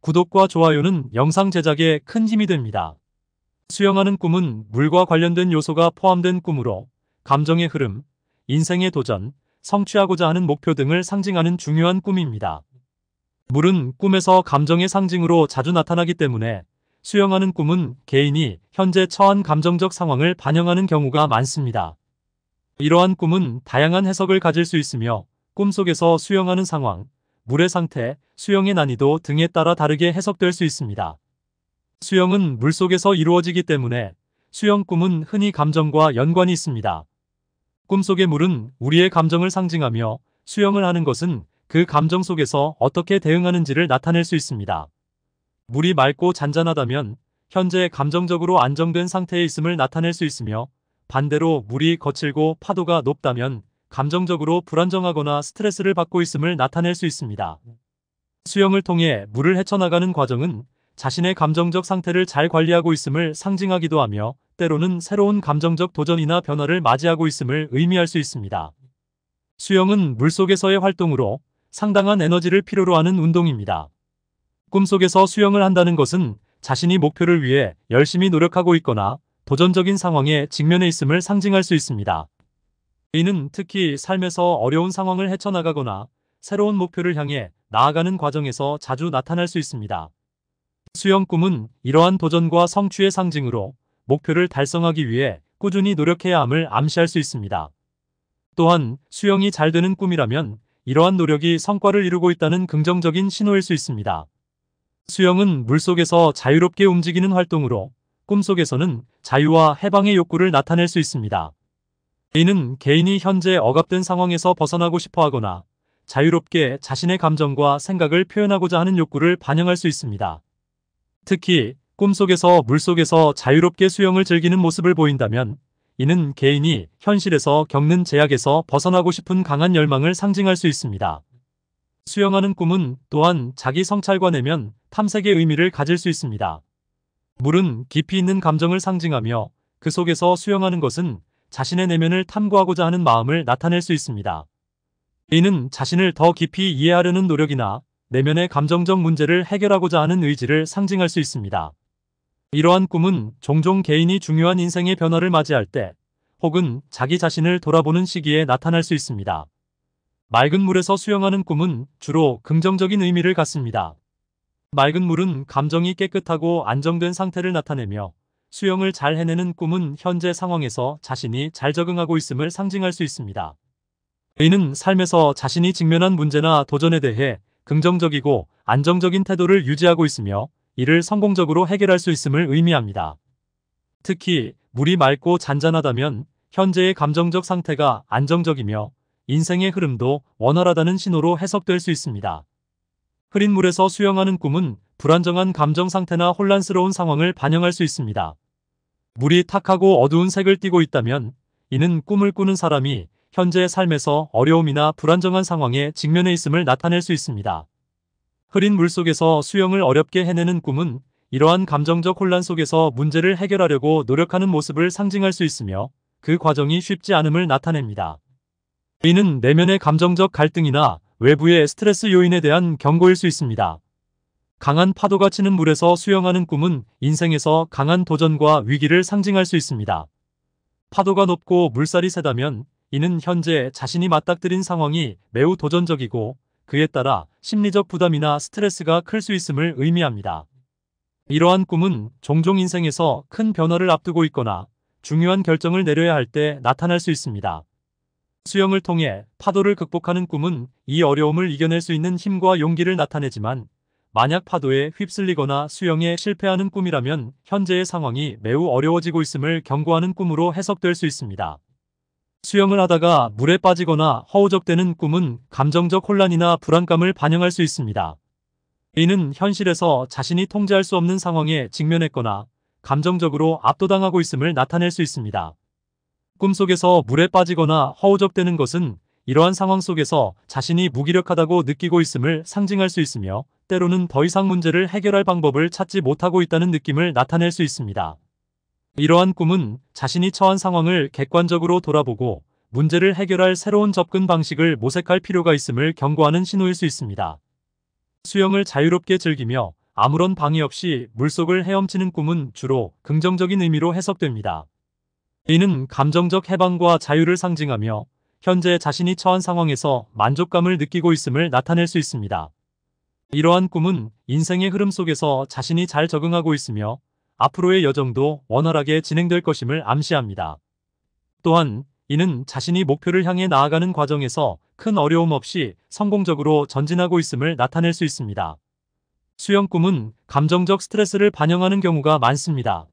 구독과 좋아요는 영상 제작에 큰 힘이 됩니다. 수영하는 꿈은 물과 관련된 요소가 포함된 꿈으로 감정의 흐름, 인생의 도전, 성취하고자 하는 목표 등을 상징하는 중요한 꿈입니다. 물은 꿈에서 감정의 상징으로 자주 나타나기 때문에 수영하는 꿈은 개인이 현재 처한 감정적 상황을 반영하는 경우가 많습니다. 이러한 꿈은 다양한 해석을 가질 수 있으며 꿈속에서 수영하는 상황, 물의 상태, 수영의 난이도 등에 따라 다르게 해석될 수 있습니다. 수영은 물속에서 이루어지기 때문에 수영 꿈은 흔히 감정과 연관이 있습니다. 꿈속의 물은 우리의 감정을 상징하며 수영을 하는 것은 그 감정 속에서 어떻게 대응하는지를 나타낼 수 있습니다. 물이 맑고 잔잔하다면 현재 감정적으로 안정된 상태에 있음을 나타낼 수 있으며 반대로 물이 거칠고 파도가 높다면 감정적으로 불안정하거나 스트레스를 받고 있음을 나타낼 수 있습니다. 수영을 통해 물을 헤쳐나가는 과정은 자신의 감정적 상태를 잘 관리하고 있음을 상징하기도 하며 때로는 새로운 감정적 도전이나 변화를 맞이하고 있음을 의미할 수 있습니다. 수영은 물속에서의 활동으로 상당한 에너지를 필요로 하는 운동입니다. 꿈속에서 수영을 한다는 것은 자신이 목표를 위해 열심히 노력하고 있거나 도전적인 상황에 직면해 있음을 상징할 수 있습니다. 이는 특히 삶에서 어려운 상황을 헤쳐나가거나 새로운 목표를 향해 나아가는 과정에서 자주 나타날 수 있습니다. 수영 꿈은 이러한 도전과 성취의 상징으로 목표를 달성하기 위해 꾸준히 노력해야 함을 암시할 수 있습니다. 또한 수영이 잘 되는 꿈이라면 이러한 노력이 성과를 이루고 있다는 긍정적인 신호일 수 있습니다. 수영은 물속에서 자유롭게 움직이는 활동으로 꿈속에서는 자유와 해방의 욕구를 나타낼 수 있습니다. 이는 개인이 현재 억압된 상황에서 벗어나고 싶어 하거나 자유롭게 자신의 감정과 생각을 표현하고자 하는 욕구를 반영할 수 있습니다. 특히 꿈속에서 물속에서 자유롭게 수영을 즐기는 모습을 보인다면 이는 개인이 현실에서 겪는 제약에서 벗어나고 싶은 강한 열망을 상징할 수 있습니다. 수영하는 꿈은 또한 자기 성찰과 내면 탐색의 의미를 가질 수 있습니다. 물은 깊이 있는 감정을 상징하며 그 속에서 수영하는 것은 자신의 내면을 탐구하고자 하는 마음을 나타낼 수 있습니다. 이는 자신을 더 깊이 이해하려는 노력이나 내면의 감정적 문제를 해결하고자 하는 의지를 상징할 수 있습니다. 이러한 꿈은 종종 개인이 중요한 인생의 변화를 맞이할 때 혹은 자기 자신을 돌아보는 시기에 나타날 수 있습니다. 맑은 물에서 수영하는 꿈은 주로 긍정적인 의미를 갖습니다. 맑은 물은 감정이 깨끗하고 안정된 상태를 나타내며 수영을 잘 해내는 꿈은 현재 상황에서 자신이 잘 적응하고 있음을 상징할 수 있습니다. A는 삶에서 자신이 직면한 문제나 도전에 대해 긍정적이고 안정적인 태도를 유지하고 있으며 이를 성공적으로 해결할 수 있음을 의미합니다. 특히 물이 맑고 잔잔하다면 현재의 감정적 상태가 안정적이며 인생의 흐름도 원활하다는 신호로 해석될 수 있습니다. 흐린 물에서 수영하는 꿈은 불안정한 감정 상태나 혼란스러운 상황을 반영할 수 있습니다. 물이 탁하고 어두운 색을 띠고 있다면 이는 꿈을 꾸는 사람이 현재의 삶에서 어려움이나 불안정한 상황에 직면해 있음을 나타낼 수 있습니다. 흐린 물 속에서 수영을 어렵게 해내는 꿈은 이러한 감정적 혼란 속에서 문제를 해결하려고 노력하는 모습을 상징할 수 있으며 그 과정이 쉽지 않음을 나타냅니다. 이는 내면의 감정적 갈등이나 외부의 스트레스 요인에 대한 경고일 수 있습니다. 강한 파도가 치는 물에서 수영하는 꿈은 인생에서 강한 도전과 위기를 상징할 수 있습니다. 파도가 높고 물살이 세다면 이는 현재 자신이 맞닥뜨린 상황이 매우 도전적이고 그에 따라 심리적 부담이나 스트레스가 클 수 있음을 의미합니다. 이러한 꿈은 종종 인생에서 큰 변화를 앞두고 있거나 중요한 결정을 내려야 할 때 나타날 수 있습니다. 수영을 통해 파도를 극복하는 꿈은 이 어려움을 이겨낼 수 있는 힘과 용기를 나타내지만 만약 파도에 휩쓸리거나 수영에 실패하는 꿈이라면 현재의 상황이 매우 어려워지고 있음을 경고하는 꿈으로 해석될 수 있습니다. 수영을 하다가 물에 빠지거나 허우적대는 꿈은 감정적 혼란이나 불안감을 반영할 수 있습니다. 이는 현실에서 자신이 통제할 수 없는 상황에 직면했거나 감정적으로 압도당하고 있음을 나타낼 수 있습니다. 꿈속에서 물에 빠지거나 허우적대는 것은 이러한 상황 속에서 자신이 무기력하다고 느끼고 있음을 상징할 수 있으며 때로는 더 이상 문제를 해결할 방법을 찾지 못하고 있다는 느낌을 나타낼 수 있습니다. 이러한 꿈은 자신이 처한 상황을 객관적으로 돌아보고 문제를 해결할 새로운 접근 방식을 모색할 필요가 있음을 경고하는 신호일 수 있습니다. 수영을 자유롭게 즐기며 아무런 방해 없이 물속을 헤엄치는 꿈은 주로 긍정적인 의미로 해석됩니다. 이는 감정적 해방과 자유를 상징하며 현재 자신이 처한 상황에서 만족감을 느끼고 있음을 나타낼 수 있습니다. 이러한 꿈은 인생의 흐름 속에서 자신이 잘 적응하고 있으며 앞으로의 여정도 원활하게 진행될 것임을 암시합니다. 또한 이는 자신이 목표를 향해 나아가는 과정에서 큰 어려움 없이 성공적으로 전진하고 있음을 나타낼 수 있습니다. 수영 꿈은 감정적 스트레스를 반영하는 경우가 많습니다.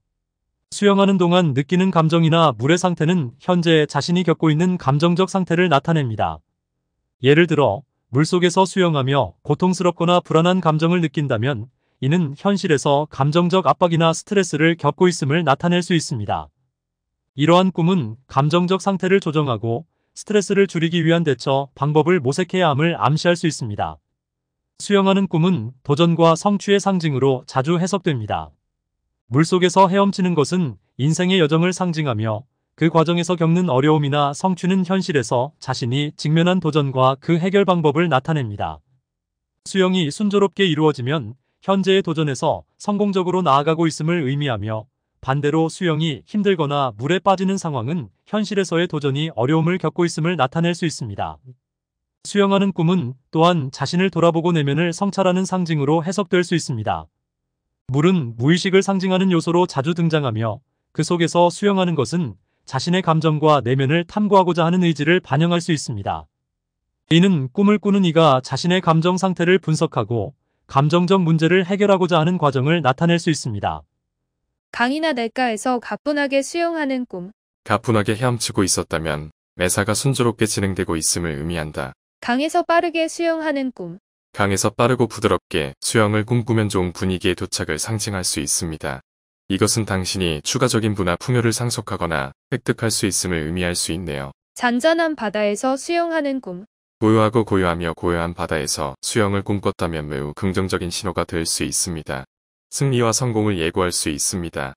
수영하는 동안 느끼는 감정이나 물의 상태는 현재 자신이 겪고 있는 감정적 상태를 나타냅니다. 예를 들어 물속에서 수영하며 고통스럽거나 불안한 감정을 느낀다면 이는 현실에서 감정적 압박이나 스트레스를 겪고 있음을 나타낼 수 있습니다. 이러한 꿈은 감정적 상태를 조정하고 스트레스를 줄이기 위한 대처 방법을 모색해야 함을 암시할 수 있습니다. 수영하는 꿈은 도전과 성취의 상징으로 자주 해석됩니다. 물속에서 헤엄치는 것은 인생의 여정을 상징하며 그 과정에서 겪는 어려움이나 성취는 현실에서 자신이 직면한 도전과 그 해결 방법을 나타냅니다. 수영이 순조롭게 이루어지면 현재의 도전에서 성공적으로 나아가고 있음을 의미하며 반대로 수영이 힘들거나 물에 빠지는 상황은 현실에서의 도전이 어려움을 겪고 있음을 나타낼 수 있습니다. 수영하는 꿈은 또한 자신을 돌아보고 내면을 성찰하는 상징으로 해석될 수 있습니다. 물은 무의식을 상징하는 요소로 자주 등장하며 그 속에서 수영하는 것은 자신의 감정과 내면을 탐구하고자 하는 의지를 반영할 수 있습니다. 이는 꿈을 꾸는 이가 자신의 감정 상태를 분석하고 감정적 문제를 해결하고자 하는 과정을 나타낼 수 있습니다. 강이나 냇가에서 가뿐하게 수용하는 꿈. 가뿐하게 헤엄치고 있었다면 매사가 순조롭게 진행되고 있음을 의미한다. 강에서 빠르게 수용하는 꿈. 강에서 빠르고 부드럽게 수영을 꿈꾸면 좋은 분위기의 도착을 상징할 수 있습니다. 이것은 당신이 추가적인 분화 풍요를 상속하거나 획득할 수 있음을 의미할 수 있네요. 잔잔한 바다에서 수영하는 꿈. 고요하고 고요하며 고요한 바다에서 수영을 꿈꿨다면 매우 긍정적인 신호가 될 수 있습니다. 승리와 성공을 예고할 수 있습니다.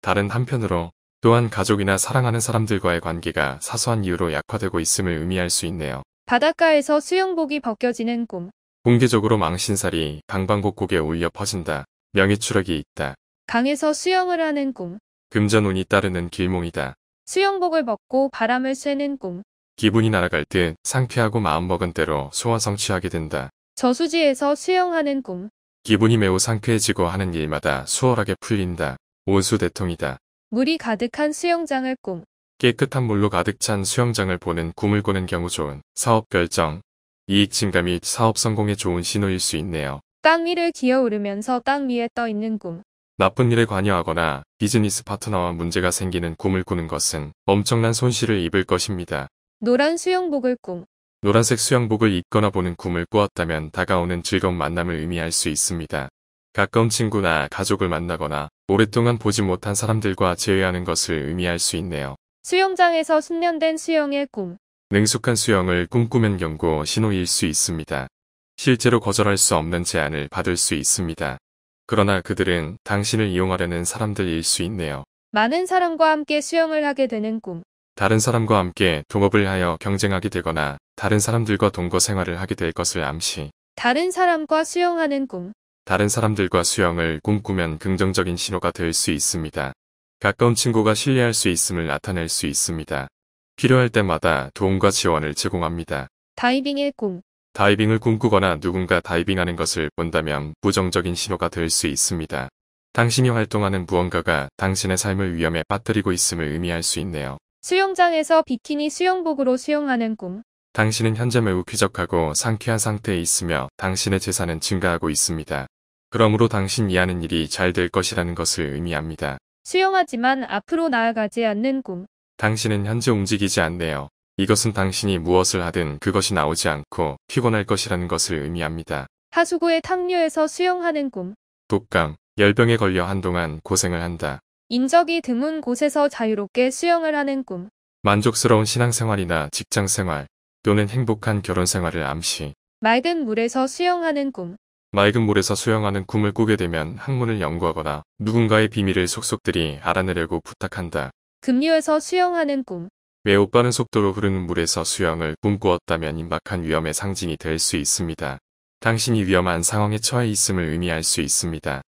다른 한편으로 또한 가족이나 사랑하는 사람들과의 관계가 사소한 이유로 약화되고 있음을 의미할 수 있네요. 바닷가에서 수영복이 벗겨지는 꿈. 공개적으로 망신살이 강방곡곡에 울려 퍼진다. 명예추락이 있다. 강에서 수영을 하는 꿈, 금전운이 따르는 길몽이다. 수영복을 벗고 바람을 쐬는 꿈, 기분이 날아갈 듯 상쾌하고 마음먹은 대로 소원 성취하게 된다. 저수지에서 수영하는 꿈, 기분이 매우 상쾌해지고 하는 일마다 수월하게 풀린다. 온수대통이다. 물이 가득한 수영장을 꿈, 깨끗한 물로 가득 찬 수영장을 보는 꿈을 꾸는 경우 좋은 사업 결정, 이익 증가 및 사업 성공에 좋은 신호일 수 있네요. 땅 위를 기어오르면서 땅 위에 떠 있는 꿈, 나쁜 일에 관여하거나 비즈니스 파트너와 문제가 생기는 꿈을 꾸는 것은 엄청난 손실을 입을 것입니다. 노란 수영복을 꿈 노란색 수영복을 입거나 보는 꿈을 꾸었다면 다가오는 즐거운 만남을 의미할 수 있습니다. 가까운 친구나 가족을 만나거나 오랫동안 보지 못한 사람들과 재회하는 것을 의미할 수 있네요. 수영장에서 숙련된 수영의 꿈 능숙한 수영을 꿈꾸면 경고 신호일 수 있습니다. 실제로 거절할 수 없는 제안을 받을 수 있습니다. 그러나 그들은 당신을 이용하려는 사람들일 수 있네요. 많은 사람과 함께 수영을 하게 되는 꿈. 다른 사람과 함께 동업을 하여 경쟁하게 되거나 다른 사람들과 동거 생활을 하게 될 것을 암시. 다른 사람과 수영하는 꿈. 다른 사람들과 수영을 꿈꾸면 긍정적인 신호가 될 수 있습니다. 가까운 친구가 신뢰할 수 있음을 나타낼 수 있습니다. 필요할 때마다 도움과 지원을 제공합니다. 다이빙의 꿈. 다이빙을 꿈꾸거나 누군가 다이빙하는 것을 본다면 부정적인 신호가 될 수 있습니다. 당신이 활동하는 무언가가 당신의 삶을 위험에 빠뜨리고 있음을 의미할 수 있네요. 수영장에서 비키니 수영복으로 수영하는 꿈. 당신은 현재 매우 쾌적하고 상쾌한 상태에 있으며 당신의 재산은 증가하고 있습니다. 그러므로 당신이 하는 일이 잘 될 것이라는 것을 의미합니다. 수영하지만 앞으로 나아가지 않는 꿈. 당신은 현재 움직이지 않네요. 이것은 당신이 무엇을 하든 그것이 나오지 않고 피곤할 것이라는 것을 의미합니다. 하수구의탕류에서 수영하는 꿈. 독감, 열병에 걸려 한동안 고생을 한다. 인적이 드문 곳에서 자유롭게 수영을 하는 꿈. 만족스러운 신앙생활이나 직장생활 또는 행복한 결혼생활을 암시. 맑은 물에서 수영하는 꿈. 맑은 물에서 수영하는 꿈을 꾸게 되면 학문을 연구하거나 누군가의 비밀을 속속들이 알아내려고 부탁한다. 급류에서 수영하는 꿈. 매우 빠른 속도로 흐르는 물에서 수영을 꿈꾸었다면 임박한 위험의 상징이 될 수 있습니다. 당신이 위험한 상황에 처해 있음을 의미할 수 있습니다.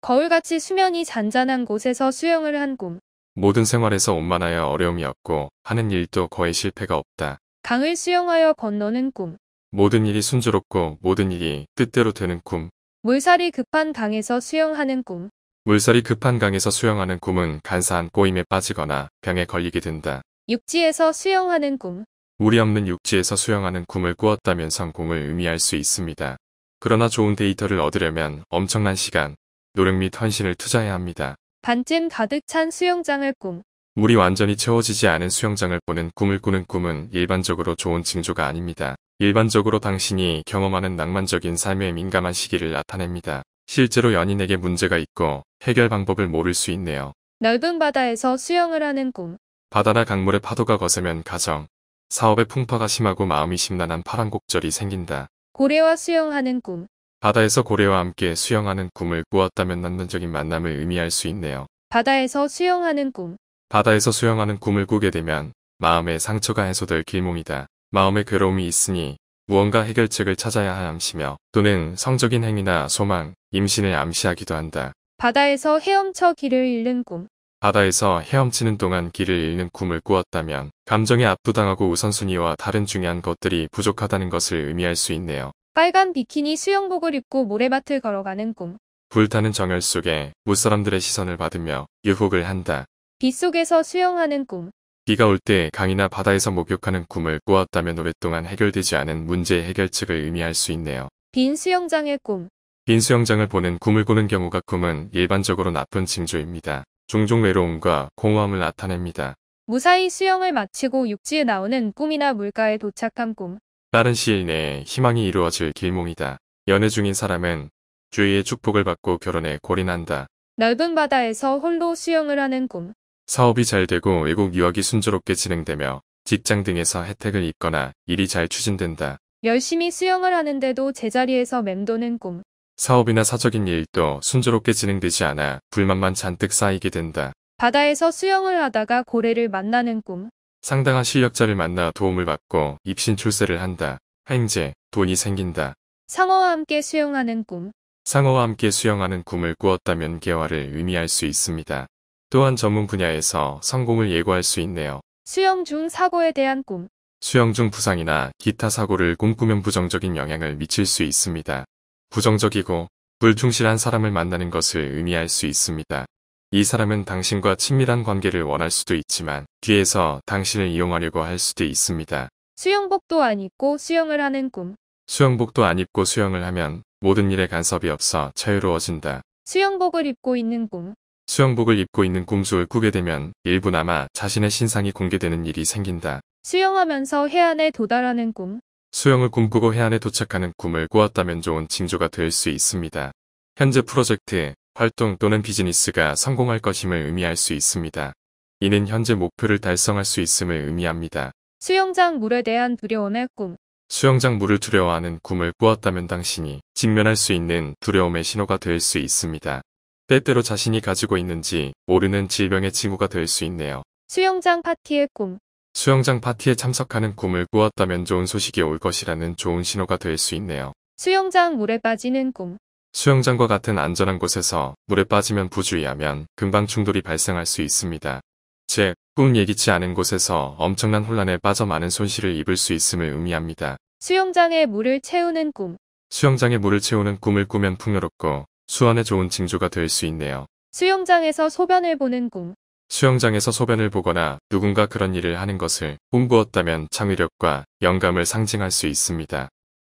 거울같이 수면이 잔잔한 곳에서 수영을 한 꿈. 모든 생활에서 온만하여 어려움이 없고 하는 일도 거의 실패가 없다. 강을 수영하여 건너는 꿈. 모든 일이 순조롭고 모든 일이 뜻대로 되는 꿈. 물살이 급한 강에서 수영하는 꿈. 물살이 급한 강에서 수영하는 꿈은 간사한 꼬임에 빠지거나 병에 걸리게 된다. 육지에서 수영하는 꿈. 물이 없는 육지에서 수영하는 꿈을 꾸었다면 성공을 의미할 수 있습니다. 그러나 좋은 데이터를 얻으려면 엄청난 시간, 노력 및 헌신을 투자해야 합니다. 반쯤 가득 찬 수영장을 꿈. 물이 완전히 채워지지 않은 수영장을 보는 꿈을 꾸는 꿈은 일반적으로 좋은 징조가 아닙니다. 일반적으로 당신이 경험하는 낭만적인 삶에 민감한 시기를 나타냅니다. 실제로 연인에게 문제가 있고 해결 방법을 모를 수 있네요. 넓은 바다에서 수영을 하는 꿈. 바다나 강물의 파도가 거세면 가정, 사업의 풍파가 심하고 마음이 심란한 파란곡절이 생긴다. 고래와 수영하는 꿈 바다에서 고래와 함께 수영하는 꿈을 꾸었다면 난단적인 만남을 의미할 수 있네요. 바다에서 수영하는 꿈 바다에서 수영하는 꿈을 꾸게 되면 마음의 상처가 해소될 길몽이다. 마음의 괴로움이 있으니 무언가 해결책을 찾아야 함시며 또는 성적인 행위나 소망, 임신을 암시하기도 한다. 바다에서 헤엄쳐 길을 잃는 꿈 바다에서 헤엄치는 동안 길을 잃는 꿈을 꾸었다면 감정에 압도당하고 우선순위와 다른 중요한 것들이 부족하다는 것을 의미할 수 있네요. 빨간 비키니 수영복을 입고 모래밭을 걸어가는 꿈. 불타는 정열 속에 무사람들의 시선을 받으며 유혹을 한다. 빗속에서 수영하는 꿈. 비가 올 때 강이나 바다에서 목욕하는 꿈을 꾸었다면 오랫동안 해결되지 않은 문제 해결책을 의미할 수 있네요. 빈 수영장의 꿈. 빈 수영장을 보는 꿈을 꾸는 경우가 꿈은 일반적으로 나쁜 징조입니다. 종종 외로움과 공허함을 나타냅니다. 무사히 수영을 마치고 육지에 나오는 꿈이나 물가에 도착한 꿈. 빠른 시일 내에 희망이 이루어질 길몽이다. 연애 중인 사람은 주위의 축복을 받고 결혼에 골인한다. 넓은 바다에서 홀로 수영을 하는 꿈. 사업이 잘 되고 외국 유학이 순조롭게 진행되며 직장 등에서 혜택을 입거나 일이 잘 추진된다. 열심히 수영을 하는데도 제자리에서 맴도는 꿈. 사업이나 사적인 일도 순조롭게 진행되지 않아 불만만 잔뜩 쌓이게 된다. 바다에서 수영을 하다가 고래를 만나는 꿈. 상당한 실력자를 만나 도움을 받고 입신 출세를 한다. 행재 돈이 생긴다. 상어와 함께 수영하는 꿈. 상어와 함께 수영하는 꿈을 꾸었다면 개화를 의미할 수 있습니다. 또한 전문 분야에서 성공을 예고할 수 있네요. 수영 중 사고에 대한 꿈. 수영 중 부상이나 기타 사고를 꿈꾸면 부정적인 영향을 미칠 수 있습니다. 부정적이고 불충실한 사람을 만나는 것을 의미할 수 있습니다. 이 사람은 당신과 친밀한 관계를 원할 수도 있지만 뒤에서 당신을 이용하려고 할 수도 있습니다. 수영복도 안 입고 수영을 하는 꿈. 수영복도 안 입고 수영을 하면 모든 일에 간섭이 없어 자유로워진다. 수영복을 입고 있는 꿈. 수영복을 입고 있는 꿈속을 꾸게 되면 일부나마 자신의 신상이 공개되는 일이 생긴다. 수영하면서 해안에 도달하는 꿈. 수영을 꿈꾸고 해안에 도착하는 꿈을 꾸었다면 좋은 징조가 될 수 있습니다. 현재 프로젝트, 활동 또는 비즈니스가 성공할 것임을 의미할 수 있습니다. 이는 현재 목표를 달성할 수 있음을 의미합니다. 수영장 물에 대한 두려움의 꿈 수영장 물을 두려워하는 꿈을 꾸었다면 당신이 직면할 수 있는 두려움의 신호가 될 수 있습니다. 때때로 자신이 가지고 있는지 모르는 질병의 징후가 될 수 있네요. 수영장 파티의 꿈 수영장 파티에 참석하는 꿈을 꾸었다면 좋은 소식이 올 것이라는 좋은 신호가 될 수 있네요. 수영장 물에 빠지는 꿈 수영장과 같은 안전한 곳에서 물에 빠지면 부주의하면 금방 충돌이 발생할 수 있습니다. 즉, 꿈 예기치 않은 곳에서 엄청난 혼란에 빠져 많은 손실을 입을 수 있음을 의미합니다. 수영장에 물을 채우는 꿈 수영장에 물을 채우는 꿈을 꾸면 풍요롭고 수원에 좋은 징조가 될 수 있네요. 수영장에서 소변을 보는 꿈 수영장에서 소변을 보거나 누군가 그런 일을 하는 것을 꿈꾸었다면 창의력과 영감을 상징할 수 있습니다.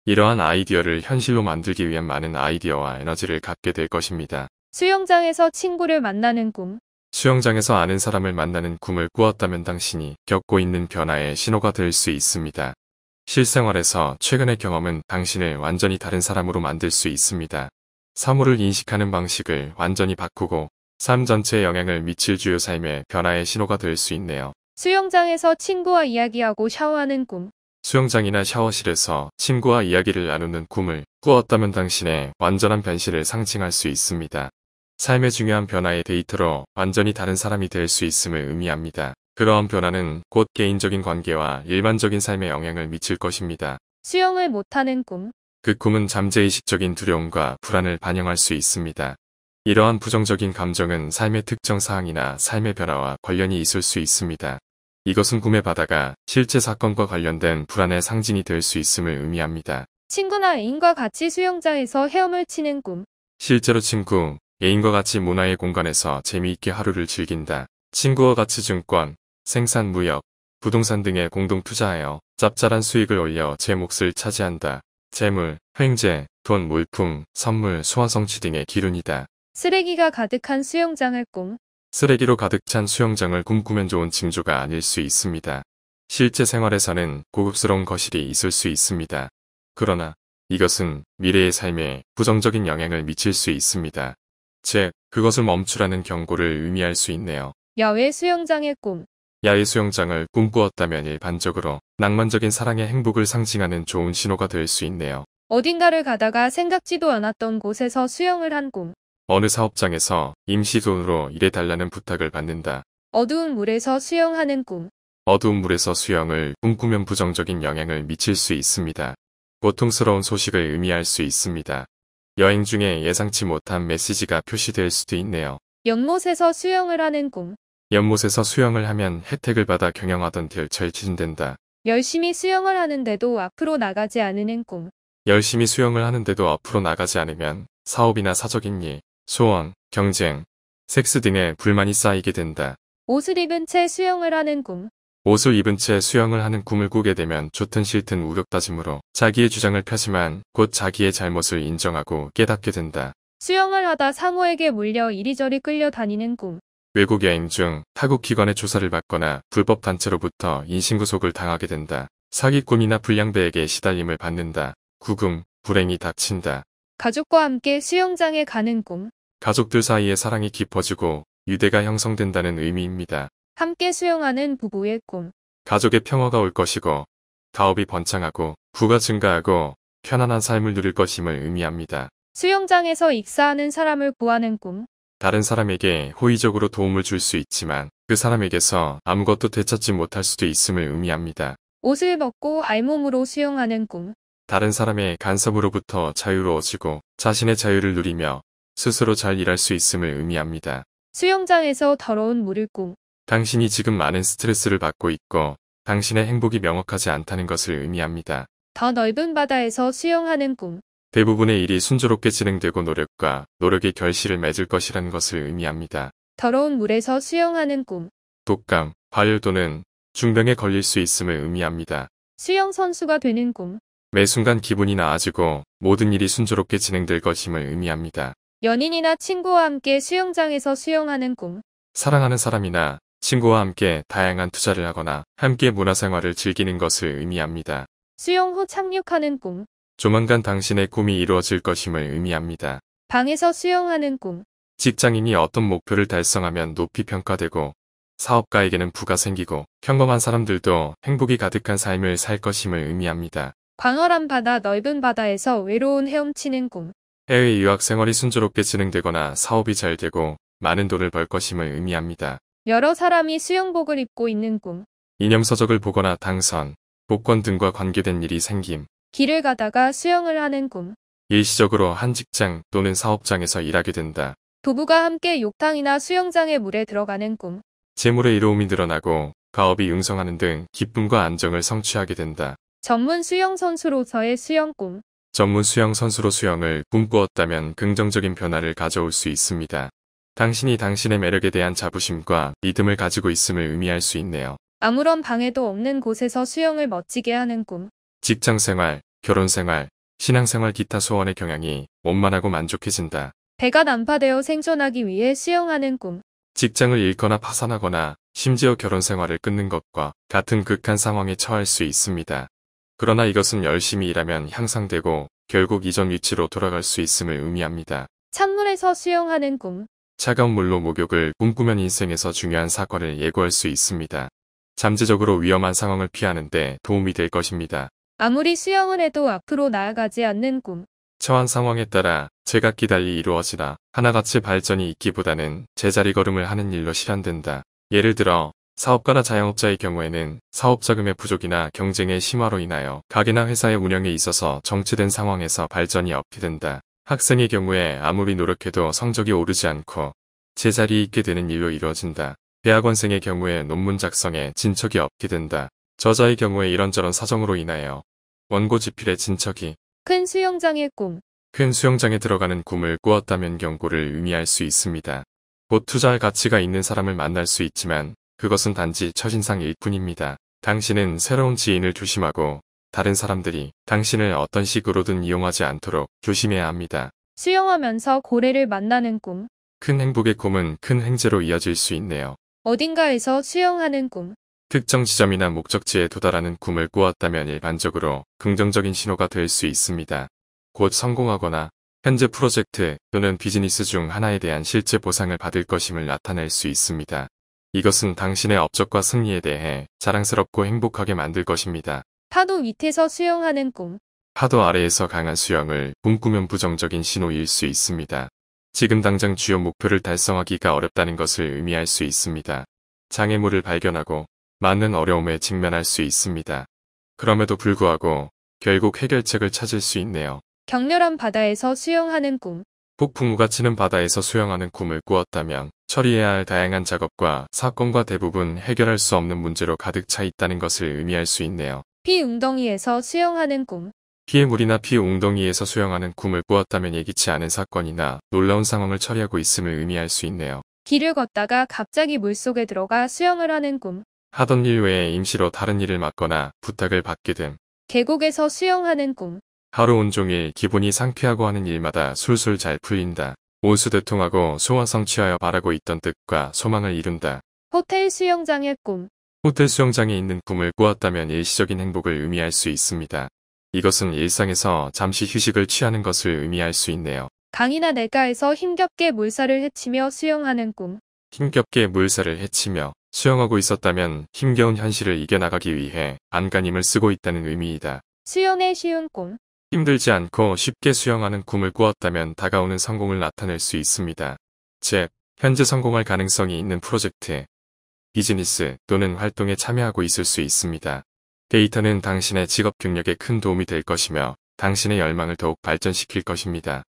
이러한 아이디어를 현실로 만들기 위한 많은 아이디어와 에너지를 갖게 될 것입니다. 수영장에서 친구를 만나는 꿈 수영장에서 아는 사람을 만나는 꿈을 꾸었다면 당신이 겪고 있는 변화의 신호가 될 수 있습니다. 실생활에서 최근의 경험은 당신을 완전히 다른 사람으로 만들 수 있습니다. 사물을 인식하는 방식을 완전히 바꾸고 삶 전체에 영향을 미칠 주요 삶의 변화의 신호가 될 수 있네요. 수영장에서 친구와 이야기하고 샤워하는 꿈. 수영장이나 샤워실에서 친구와 이야기를 나누는 꿈을 꾸었다면 당신의 완전한 변신을 상징할 수 있습니다. 삶의 중요한 변화의 데이터로 완전히 다른 사람이 될 수 있음을 의미합니다. 그러한 변화는 곧 개인적인 관계와 일반적인 삶에 영향을 미칠 것입니다. 수영을 못하는 꿈. 그 꿈은 잠재의식적인 두려움과 불안을 반영할 수 있습니다. 이러한 부정적인 감정은 삶의 특정 사항이나 삶의 변화와 관련이 있을 수 있습니다. 이것은 구매 바다가 실제 사건과 관련된 불안의 상징이 될 수 있음을 의미합니다. 친구나 애인과 같이 수영장에서 헤엄을 치는 꿈. 실제로 친구, 애인과 같이 문화의 공간에서 재미있게 하루를 즐긴다. 친구와 같이 증권, 생산 무역, 부동산 등에 공동 투자하여 짭짤한 수익을 올려 제 몫을 차지한다. 재물, 횡재, 돈, 물품, 선물, 소환성취 등의 기운이다 쓰레기가 가득한 수영장을 꿈. 쓰레기로 가득 찬 수영장을 꿈꾸면 좋은 징조가 아닐 수 있습니다. 실제 생활에서는 고급스러운 거실이 있을 수 있습니다. 그러나 이것은 미래의 삶에 부정적인 영향을 미칠 수 있습니다. 즉, 그것을 멈추라는 경고를 의미할 수 있네요. 야외 수영장의 꿈. 야외 수영장을 꿈꾸었다면 일반적으로 낭만적인 사랑의 행복을 상징하는 좋은 신호가 될 수 있네요. 어딘가를 가다가 생각지도 않았던 곳에서 수영을 한 꿈. 어느 사업장에서 임시돈으로 일해달라는 부탁을 받는다. 어두운 물에서 수영하는 꿈. 어두운 물에서 수영을 꿈꾸면 부정적인 영향을 미칠 수 있습니다. 고통스러운 소식을 의미할 수 있습니다. 여행 중에 예상치 못한 메시지가 표시될 수도 있네요. 연못에서 수영을 하는 꿈. 연못에서 수영을 하면 혜택을 받아 경영하던 대 딜철 진된다. 열심히 수영을 하는데도 앞으로 나가지 않는 꿈. 열심히 수영을 하는데도 앞으로 나가지 않으면 사업이나 사적인 일, 소원, 경쟁, 섹스 등의 불만이 쌓이게 된다. 옷을 입은 채 수영을 하는 꿈. 옷을 입은 채 수영을 하는 꿈을 꾸게 되면 좋든 싫든 우격다짐으로 자기의 주장을 펴지만 곧 자기의 잘못을 인정하고 깨닫게 된다. 수영을 하다 상어에게 물려 이리저리 끌려다니는 꿈. 외국 여행 중 타국 기관의 조사를 받거나 불법 단체로부터 인신구속을 당하게 된다. 사기꾼이나 불량배에게 시달림을 받는다. 구금, 불행이 닥친다. 가족과 함께 수영장에 가는 꿈. 가족들 사이의 사랑이 깊어지고 유대가 형성된다는 의미입니다. 함께 수용하는 부부의 꿈. 가족의 평화가 올 것이고 가업이 번창하고 부가 증가하고 편안한 삶을 누릴 것임을 의미합니다. 수영장에서 익사하는 사람을 구하는 꿈. 다른 사람에게 호의적으로 도움을 줄 수 있지만 그 사람에게서 아무것도 되찾지 못할 수도 있음을 의미합니다. 옷을 벗고 알몸으로 수영하는 꿈. 다른 사람의 간섭으로부터 자유로워지고 자신의 자유를 누리며 스스로 잘 일할 수 있음을 의미합니다. 수영장에서 더러운 물을 꿈. 당신이 지금 많은 스트레스를 받고 있고 당신의 행복이 명확하지 않다는 것을 의미합니다. 더 넓은 바다에서 수영하는 꿈. 대부분의 일이 순조롭게 진행되고 노력과 노력의 결실을 맺을 것이라는 것을 의미합니다. 더러운 물에서 수영하는 꿈. 독감, 과열또는 중병에 걸릴 수 있음을 의미합니다. 수영 선수가 되는 꿈. 매 순간 기분이 나아지고 모든 일이 순조롭게 진행될 것임을 의미합니다. 연인이나 친구와 함께 수영장에서 수영하는 꿈. 사랑하는 사람이나 친구와 함께 다양한 투자를 하거나 함께 문화생활을 즐기는 것을 의미합니다. 수영 후 착륙하는 꿈. 조만간 당신의 꿈이 이루어질 것임을 의미합니다. 방에서 수영하는 꿈. 직장인이 어떤 목표를 달성하면 높이 평가되고 사업가에게는 부가 생기고 평범한 사람들도 행복이 가득한 삶을 살 것임을 의미합니다. 광활한 바다 넓은 바다에서 외로운 헤엄치는 꿈. 해외 유학 생활이 순조롭게 진행되거나 사업이 잘 되고 많은 돈을 벌 것임을 의미합니다. 여러 사람이 수영복을 입고 있는 꿈. 이념서적을 보거나 당선, 복권 등과 관계된 일이 생김. 길을 가다가 수영을 하는 꿈. 일시적으로 한 직장 또는 사업장에서 일하게 된다. 부부가 함께 욕탕이나 수영장에 물에 들어가는 꿈. 재물의 이로움이 늘어나고 가업이 융성하는 등 기쁨과 안정을 성취하게 된다. 전문 수영 선수로서의 수영 꿈. 전문 수영 선수로 수영을 꿈꾸었다면 긍정적인 변화를 가져올 수 있습니다. 당신이 당신의 매력에 대한 자부심과 믿음을 가지고 있음을 의미할 수 있네요. 아무런 방해도 없는 곳에서 수영을 멋지게 하는 꿈. 직장 생활, 결혼 생활, 신앙 생활 기타 소원의 경향이 원만하고 만족해진다. 배가 난파되어 생존하기 위해 수영하는 꿈. 직장을 잃거나 파산하거나 심지어 결혼 생활을 끊는 것과 같은 극한 상황에 처할 수 있습니다. 그러나 이것은 열심히 일하면 향상되고 결국 이전 위치로 돌아갈 수 있음을 의미합니다. 찬물에서 수영하는 꿈 차가운 물로 목욕을 꿈꾸면 인생에서 중요한 사건을 예고할 수 있습니다. 잠재적으로 위험한 상황을 피하는데 도움이 될 것입니다. 아무리 수영을 해도 앞으로 나아가지 않는 꿈. 처한 상황에 따라 제각기 달리 이루어지라 하나같이 발전이 있기보다는 제자리걸음을 하는 일로 실현된다. 예를 들어 사업가나 자영업자의 경우에는 사업 자금의 부족이나 경쟁의 심화로 인하여 가게나 회사의 운영에 있어서 정체된 상황에서 발전이 없게 된다. 학생의 경우에 아무리 노력해도 성적이 오르지 않고 제자리에 있게 되는 이유로 이루어진다. 대학원생의 경우에 논문 작성에 진척이 없게 된다. 저자의 경우에 이런저런 사정으로 인하여 원고 집필의 진척이 큰 수영장의 꿈, 큰 수영장에 들어가는 꿈을 꾸었다면 경고를 의미할 수 있습니다. 곧 투자할 가치가 있는 사람을 만날 수 있지만 그것은 단지 첫인상일 뿐입니다. 당신은 새로운 지인을 조심하고 다른 사람들이 당신을 어떤 식으로든 이용하지 않도록 조심해야 합니다. 수영하면서 고래를 만나는 꿈. 큰 행복의 꿈은 큰 행제로 이어질 수 있네요. 어딘가에서 수영하는 꿈. 특정 지점이나 목적지에 도달하는 꿈을 꾸었다면 일반적으로 긍정적인 신호가 될 수 있습니다. 곧 성공하거나 현재 프로젝트 또는 비즈니스 중 하나에 대한 실제 보상을 받을 것임을 나타낼 수 있습니다. 이것은 당신의 업적과 승리에 대해 자랑스럽고 행복하게 만들 것입니다. 파도 밑에서 수영하는 꿈. 파도 아래에서 강한 수영을 꿈꾸면 부정적인 신호일 수 있습니다. 지금 당장 주요 목표를 달성하기가 어렵다는 것을 의미할 수 있습니다. 장애물을 발견하고 많은 어려움에 직면할 수 있습니다. 그럼에도 불구하고 결국 해결책을 찾을 수 있네요. 격렬한 바다에서 수영하는 꿈. 폭풍우가 치는 바다에서 수영하는 꿈을 꾸었다면 처리해야 할 다양한 작업과 사건과 대부분 해결할 수 없는 문제로 가득 차 있다는 것을 의미할 수 있네요. 피웅덩이에서 수영하는 꿈 피해물이나 피웅덩이에서 수영하는 꿈을 꾸었다면 예기치 않은 사건이나 놀라운 상황을 처리하고 있음을 의미할 수 있네요. 길을 걷다가 갑자기 물속에 들어가 수영을 하는 꿈 하던 일 외에 임시로 다른 일을 맡거나 부탁을 받게 됨 계곡에서 수영하는 꿈 하루 온종일 기분이 상쾌하고 하는 일마다 술술 잘 풀린다. 온수대통하고소화 성취하여 바라고 있던 뜻과 소망을 이룬다. 호텔 수영장의 꿈 호텔 수영장에 있는 꿈을 꾸었다면 일시적인 행복을 의미할 수 있습니다. 이것은 일상에서 잠시 휴식을 취하는 것을 의미할 수 있네요. 강이나 내가에서 힘겹게 물살을 헤치며 수영하는 꿈 힘겹게 물살을 헤치며 수영하고 있었다면 힘겨운 현실을 이겨나가기 위해 안간힘을 쓰고 있다는 의미이다. 수영의 쉬운 꿈 힘들지 않고 쉽게 수영하는 꿈을 꾸었다면 다가오는 성공을 나타낼 수 있습니다. 즉, 현재 성공할 가능성이 있는 프로젝트, 비즈니스 또는 활동에 참여하고 있을 수 있습니다. 데이터는 당신의 직업 경력에 큰 도움이 될 것이며 당신의 열망을 더욱 발전시킬 것입니다.